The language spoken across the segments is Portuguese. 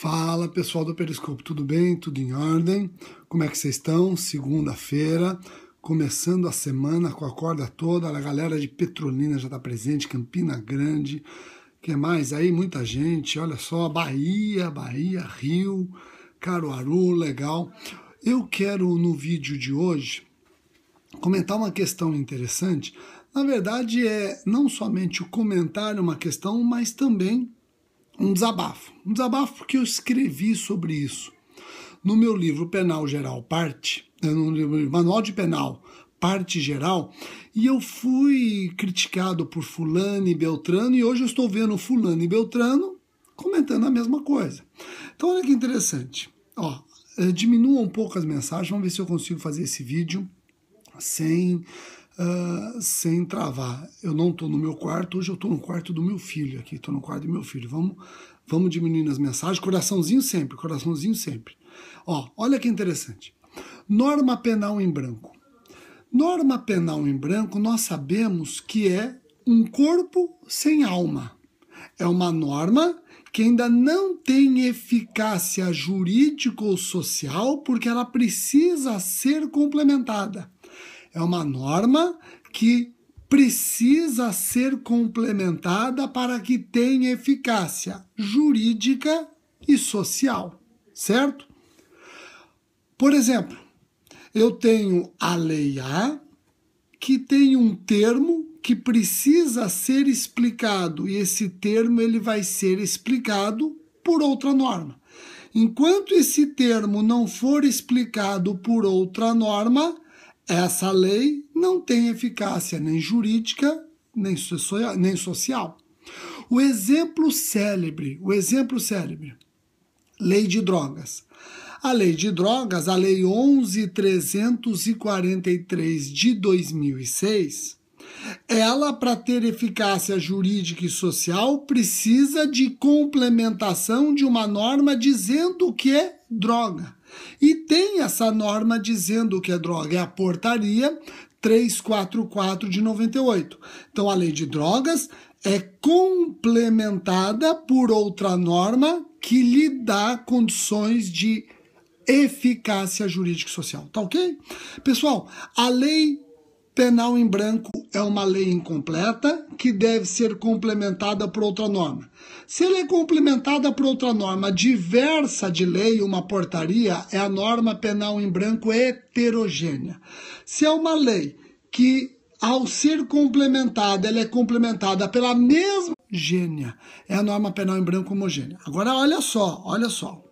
Fala pessoal do Periscope, tudo bem? Tudo em ordem? Como é que vocês estão? Segunda-feira, começando a semana com a corda toda, a galera de Petrolina já está presente, Campina Grande, que mais aí? Muita gente, olha só, Bahia, Bahia, Rio, Caruaru, legal. Eu quero no vídeo de hoje comentar uma questão interessante. Na verdade, é não somente o comentário uma questão, mas também um desabafo. Um desabafo porque eu escrevi sobre isso. No meu livro Penal Geral Parte, eh, no Manual de Penal Parte Geral, e eu fui criticado por Fulano e Beltrano, e hoje eu estou vendo Fulano e Beltrano comentando a mesma coisa. Então, olha que interessante. Ó, eh, diminua um pouco as mensagens, vamos ver se eu consigo fazer esse vídeo sem uh, sem travar. Eu não estou no meu quarto, hoje eu estou no quarto do meu filho aqui, estou no quarto do meu filho. Vamos, vamos diminuindo as mensagens, coraçãozinho sempre, coraçãozinho sempre. Ó, olha que interessante. Norma penal em branco. Norma penal em branco, nós sabemos que é um corpo sem alma. É uma norma que ainda não tem eficácia jurídica ou social porque ela precisa ser complementada. É uma norma que precisa ser complementada para que tenha eficácia jurídica e social, certo? Por exemplo, eu tenho a lei A que tem um termo que precisa ser explicado e esse termo ele vai ser explicado por outra norma. Enquanto esse termo não for explicado por outra norma, essa lei não tem eficácia nem jurídica, nem, nem social. O exemplo célebre, o exemplo célebre, lei de drogas. A lei de drogas, a lei 11343 de 2006, ela para ter eficácia jurídica e social precisa de complementação de uma norma dizendo que é droga. E tem essa norma dizendo que a é droga é a portaria 344 de 98. Então a lei de drogas é complementada por outra norma que lhe dá condições de eficácia jurídica e social, tá OK? Pessoal, a lei penal em branco é uma lei incompleta que deve ser complementada por outra norma. Se ela é complementada por outra norma diversa de lei, uma portaria, é a norma penal em branco heterogênea. Se é uma lei que, ao ser complementada, ela é complementada pela mesma gênia, é a norma penal em branco homogênea. Agora, olha só, olha só.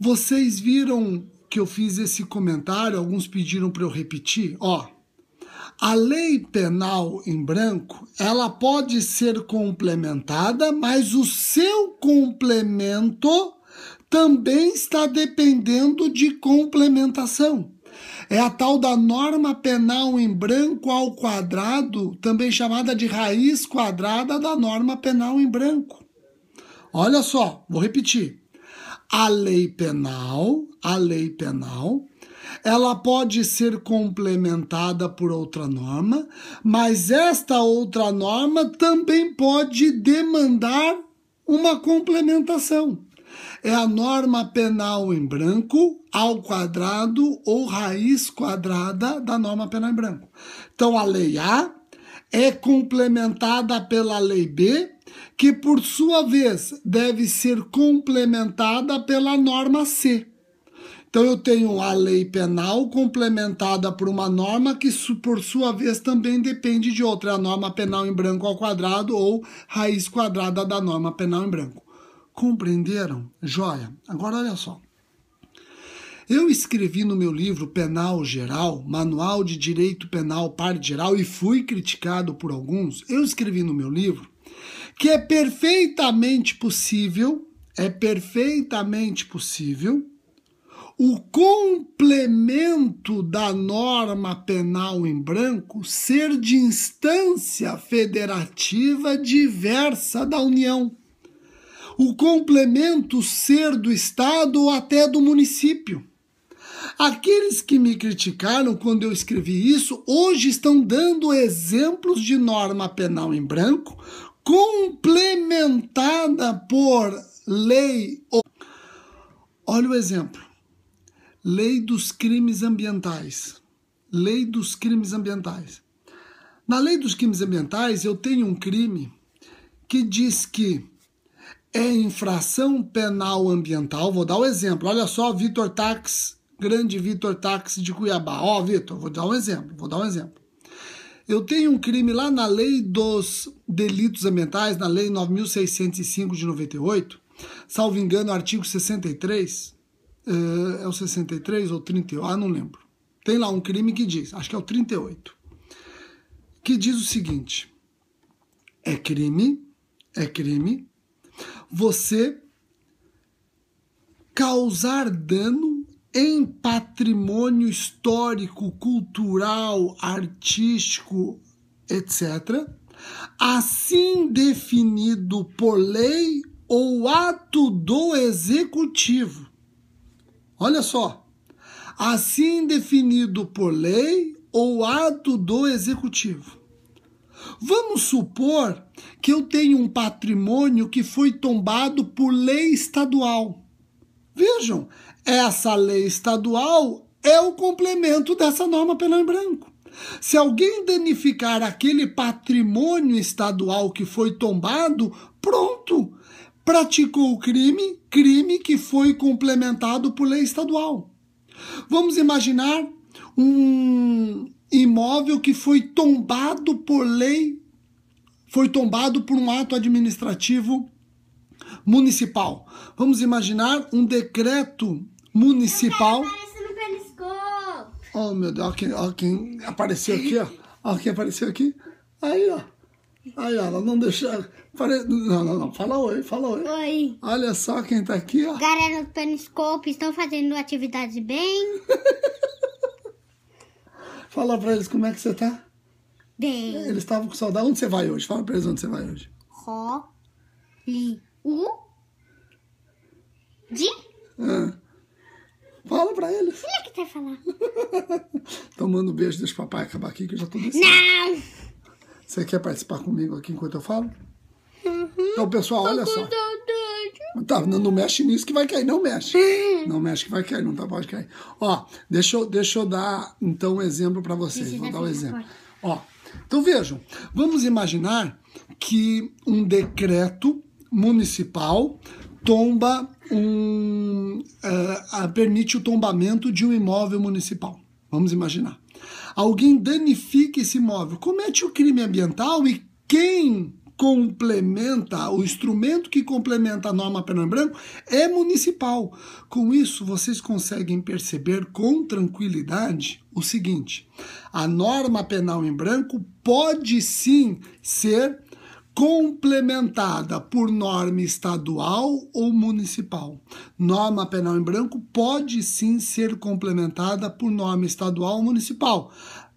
Vocês viram que eu fiz esse comentário, alguns pediram para eu repetir, ó. A lei penal em branco, ela pode ser complementada, mas o seu complemento também está dependendo de complementação. É a tal da norma penal em branco ao quadrado, também chamada de raiz quadrada da norma penal em branco. Olha só, vou repetir a lei penal, a lei penal, ela pode ser complementada por outra norma, mas esta outra norma também pode demandar uma complementação. É a norma penal em branco ao quadrado ou raiz quadrada da norma penal em branco. Então a lei A é complementada pela lei B que por sua vez deve ser complementada pela norma C. Então eu tenho a lei penal complementada por uma norma que por sua vez também depende de outra, é a norma penal em branco ao quadrado ou raiz quadrada da norma penal em branco. Compreenderam? Joia. Agora olha só. Eu escrevi no meu livro Penal Geral, Manual de Direito Penal Par Geral e fui criticado por alguns. Eu escrevi no meu livro que é perfeitamente possível, é perfeitamente possível o complemento da norma penal em branco ser de instância federativa diversa da União. O complemento ser do Estado ou até do município. Aqueles que me criticaram quando eu escrevi isso, hoje estão dando exemplos de norma penal em branco complementada por lei. Olha o exemplo: lei dos crimes ambientais. Lei dos crimes ambientais. Na lei dos crimes ambientais, eu tenho um crime que diz que é infração penal ambiental. Vou dar o um exemplo. Olha só, Vitor Tax, grande Vitor Tax de Cuiabá. Ó, oh, Vitor, vou dar um exemplo, vou dar um exemplo. Eu tenho um crime lá na lei dos delitos ambientais, na lei 9605 de 98, salvo engano, artigo 63, eh, é o 63 ou 38, ah, não lembro. Tem lá um crime que diz, acho que é o 38, que diz o seguinte: é crime, é crime você causar dano em patrimônio histórico, cultural, artístico, etc., assim definido por lei ou ato do executivo. Olha só. Assim definido por lei ou ato do executivo. Vamos supor que eu tenho um patrimônio que foi tombado por lei estadual. Vejam, essa lei estadual é o complemento dessa norma penal em branco. Se alguém danificar aquele patrimônio estadual que foi tombado, pronto, praticou o crime, crime que foi complementado por lei estadual. Vamos imaginar um imóvel que foi tombado por lei, foi tombado por um ato administrativo municipal. Vamos imaginar um decreto municipal. Tá oh meu Deus, olha quem, apareceu aqui, ó. Olha quem apareceu aqui. Aí, ó. Aí, ó, ela não deixa. Pare... Não, não, não. Fala oi, fala oi. Oi. Olha só quem tá aqui, ó. Galera do Periscope, estão fazendo atividade bem. fala pra eles como é que você tá. Bem. Eles estavam com saudade. Onde você vai hoje? Fala pra eles onde você vai hoje. Roli. U de. Ah. Fala pra ele. é que vai tá falar? Tomando um beijo, deixa o papai acabar aqui que eu já tô descendo. Não! Você quer participar comigo aqui enquanto eu falo? Uhum. Então, pessoal, olha tô só. Tá, não, não, mexe nisso que vai cair, não mexe. Hum. Não mexe que vai cair, não tá, pode cair. Ó, deixa eu, deixa eu dar então um exemplo para vocês. Vou dar um exemplo. Ó, então vejam, vamos imaginar que um decreto municipal tomba um uh, permite o tombamento de um imóvel municipal. Vamos imaginar. Alguém danifica esse imóvel, comete o crime ambiental e quem complementa, o instrumento que complementa a norma Pernambuco branco é municipal. Com isso, vocês conseguem perceber com tranquilidade o seguinte: a norma penal em branco pode sim ser complementada por norma estadual ou municipal. Norma penal em branco pode sim ser complementada por norma estadual ou municipal.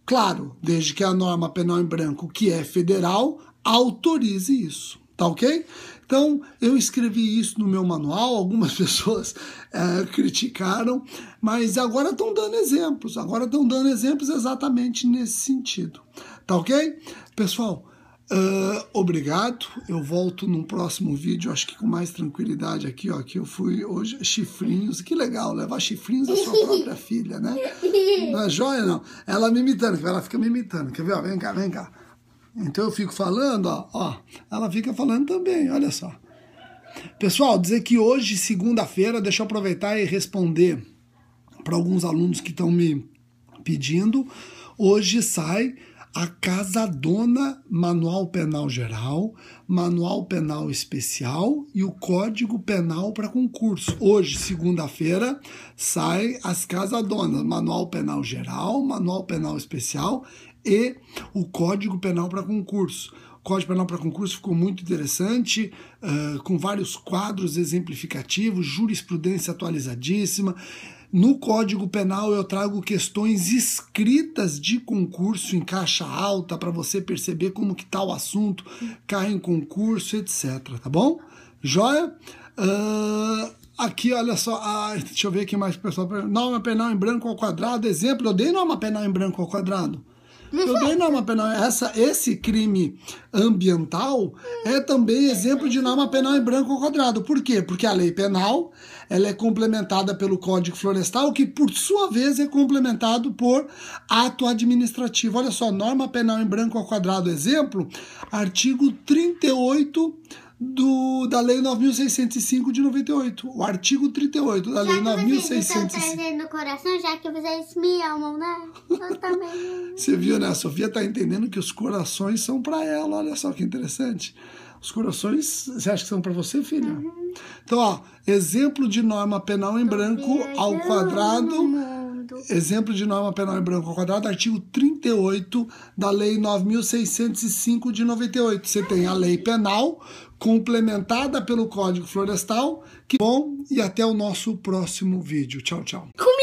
Claro, desde que a norma penal em branco, que é federal, autorize isso, tá ok? Então, eu escrevi isso no meu manual, algumas pessoas é, criticaram, mas agora estão dando exemplos, agora estão dando exemplos exatamente nesse sentido, tá ok? Pessoal, Uh, obrigado. Eu volto num próximo vídeo, acho que com mais tranquilidade aqui, ó. Que eu fui hoje chifrinhos. Que legal, né? levar chifrinhos da sua própria filha, né? Não é joia, não. Ela me imitando, ela fica me imitando. Quer ver? Ó, vem cá, vem cá. Então eu fico falando, ó, ó. Ela fica falando também, olha só. Pessoal, dizer que hoje, segunda-feira, deixa eu aproveitar e responder para alguns alunos que estão me pedindo. Hoje sai a casa dona Manual Penal Geral, Manual Penal Especial e o Código Penal para concurso. Hoje, segunda-feira, sai as donas Manual Penal Geral, Manual Penal Especial e o Código Penal para concurso. O Código Penal para concurso ficou muito interessante, uh, com vários quadros exemplificativos, jurisprudência atualizadíssima. No Código Penal eu trago questões escritas de concurso em caixa alta para você perceber como que tá o assunto, cai em concurso, etc. Tá bom? Joia? Uh, aqui, olha só. Ah, deixa eu ver aqui mais pessoal. Norma penal em branco ao quadrado, exemplo. Eu dei norma penal em branco ao quadrado. Também não, uma penal. Essa, esse crime ambiental é também exemplo de norma penal em branco ou quadrado. Por quê? Porque a lei penal ela é complementada pelo Código Florestal, que por sua vez é complementado por ato administrativo. Olha só, norma penal em branco ou quadrado, exemplo, artigo 38 do, da Lei 9.605 de 98, o artigo 38 da já Lei 9.605. entendendo no coração, já que vocês me amam, né? Eu também. Você viu, né? A Sofia está entendendo que os corações são para ela, olha só que interessante. Os corações, você acha que são para você, filha? Uhum. Então, ó, exemplo de norma penal em branco ao quadrado exemplo de norma penal em branco ao quadrado, artigo 38 da Lei 9.605 de 98. Você tem a lei penal, complementada pelo Código Florestal. Que é bom, e até o nosso próximo vídeo. Tchau, tchau. Comigo.